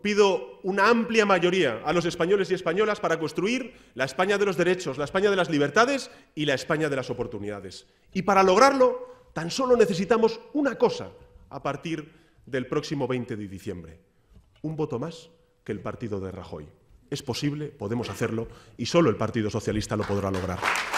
pido una amplia mayoría a los españoles y españolas para construir la España de los derechos, la España de las libertades y la España de las oportunidades. Y para lograrlo, tan solo necesitamos una cosa a partir del próximo 20 de diciembre. Un voto más que el partido de Rajoy. Es posible, podemos hacerlo y solo el Partido Socialista lo podrá lograr.